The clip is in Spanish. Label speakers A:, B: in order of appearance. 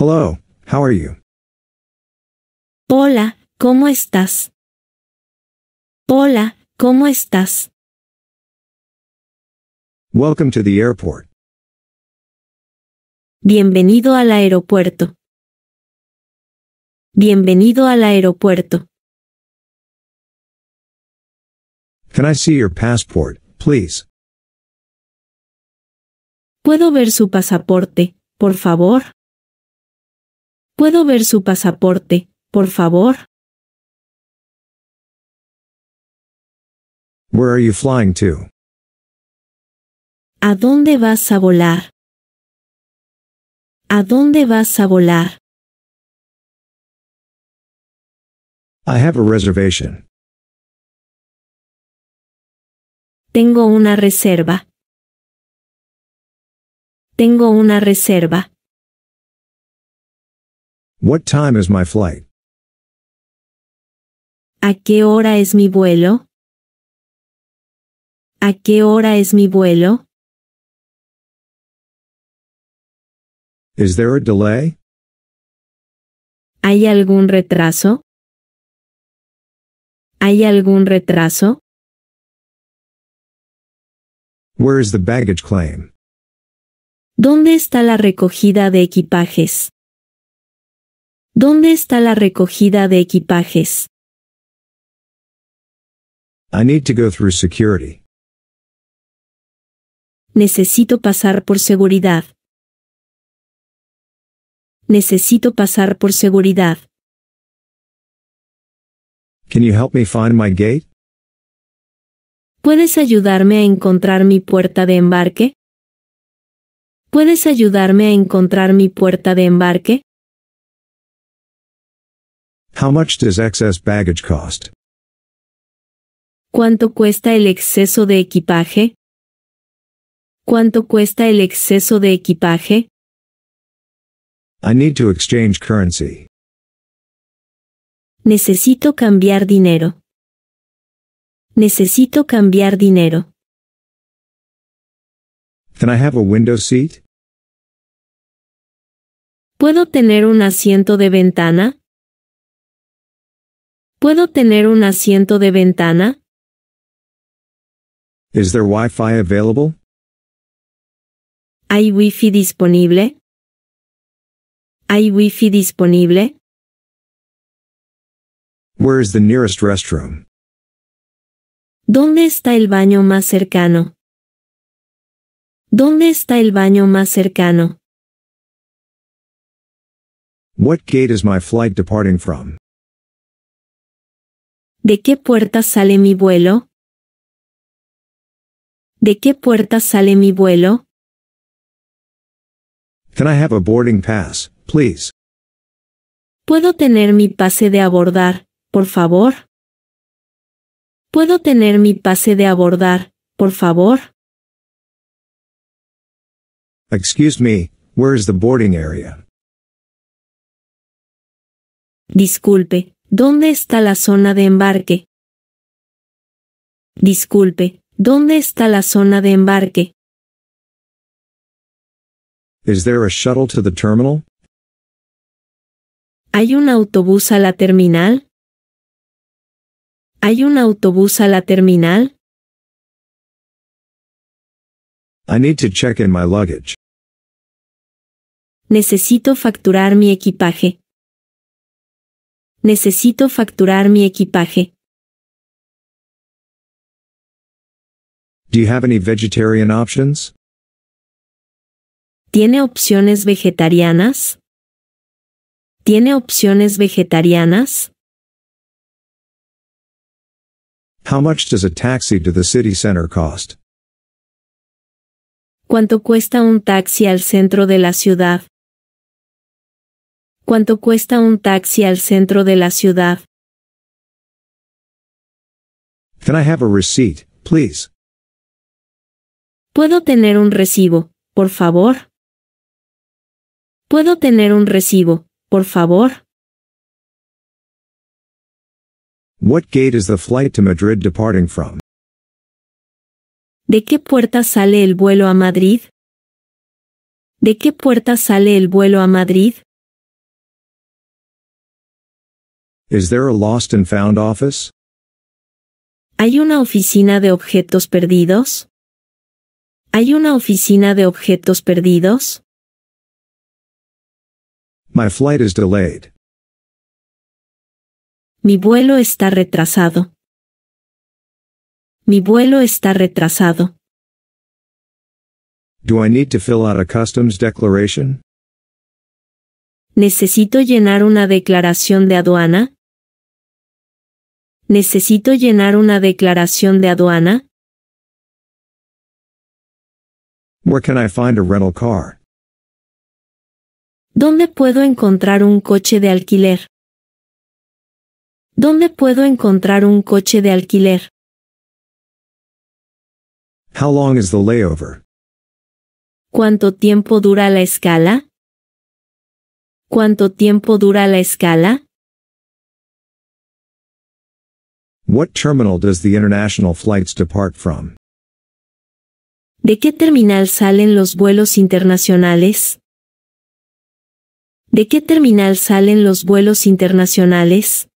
A: Hello, how are you?
B: Hola, ¿cómo estás? Hola, ¿cómo estás?
A: Welcome to the airport.
B: Bienvenido al aeropuerto. Bienvenido al aeropuerto.
A: Can I see your passport, please?
B: ¿Puedo ver su pasaporte, por favor? ¿Puedo ver su pasaporte, por favor?
A: Where are you flying to?
B: ¿A dónde vas a volar? ¿A dónde vas a volar?
A: I have a reservation.
B: Tengo una reserva. Tengo una reserva.
A: What time is my flight?
B: ¿A qué hora es mi vuelo? ¿A qué hora es mi vuelo?
A: Is there a delay?
B: ¿Hay algún retraso? ¿Hay algún retraso?
C: Where is the baggage claim?
B: ¿Dónde está la recogida de equipajes? ¿Dónde está la recogida de equipajes? Necesito pasar por seguridad. Necesito pasar por seguridad. ¿Puedes ayudarme a encontrar mi puerta de embarque? ¿Puedes ayudarme a encontrar mi puerta de embarque?
C: How much does excess baggage cost?
B: ¿Cuánto cuesta el exceso de equipaje? ¿Cuánto cuesta el exceso de equipaje?
C: I need to exchange currency.
B: Necesito cambiar dinero. Necesito cambiar dinero.
A: Can I have a window seat?
B: ¿Puedo tener un asiento de ventana? ¿Puedo tener un asiento de ventana?
C: Is there Wi-Fi available?
B: hay Wifi disponible? hay Wifi disponible?
C: Where is the nearest restroom?
B: ¿Dónde está el baño más cercano? ¿Dónde está el baño más cercano?
A: What gate is my flight departing from?
B: ¿De qué puerta sale mi vuelo? ¿De qué puerta sale mi vuelo? ¿Puedo tener mi pase de abordar, por favor? ¿Puedo tener mi pase de abordar, por favor?
C: Excuse me, is the boarding
A: area?
B: Disculpe, ¿Dónde está la zona de embarque? Disculpe, ¿dónde está la zona de embarque? ¿Hay un autobús a la terminal? ¿Hay un autobús a la terminal? Necesito facturar mi equipaje. Necesito facturar mi equipaje. Do ¿Tiene opciones vegetarianas? ¿Tiene opciones vegetarianas?
C: How much does a taxi to the city center cost?
B: ¿Cuánto cuesta un taxi al centro de la ciudad? ¿Cuánto cuesta un taxi al centro de la ciudad?
A: Can I have a receipt, please?
B: ¿Puedo tener un recibo, por favor? ¿Puedo tener un recibo, por favor?
C: What gate is the flight to Madrid departing from?
B: ¿De qué puerta sale el vuelo a Madrid? ¿De qué puerta sale el vuelo a Madrid?
C: Is there a lost and found office?
B: ¿Hay una oficina de objetos perdidos? ¿Hay una oficina de objetos perdidos?
A: My flight is delayed.
B: Mi vuelo está retrasado. Mi vuelo está retrasado.
C: Do I need to fill out a customs declaration?
B: ¿Necesito llenar una declaración de aduana? ¿Necesito llenar una declaración de aduana?
A: Where can I find a rental car?
B: ¿Dónde puedo encontrar un coche de alquiler? ¿Dónde puedo encontrar un coche de alquiler?
C: How long is the layover?
B: ¿Cuánto tiempo dura la escala? ¿Cuánto tiempo dura la escala?
C: What terminal does the international flights depart from?
B: ¿De qué terminal salen los vuelos internacionales? ¿De qué terminal salen los vuelos internacionales?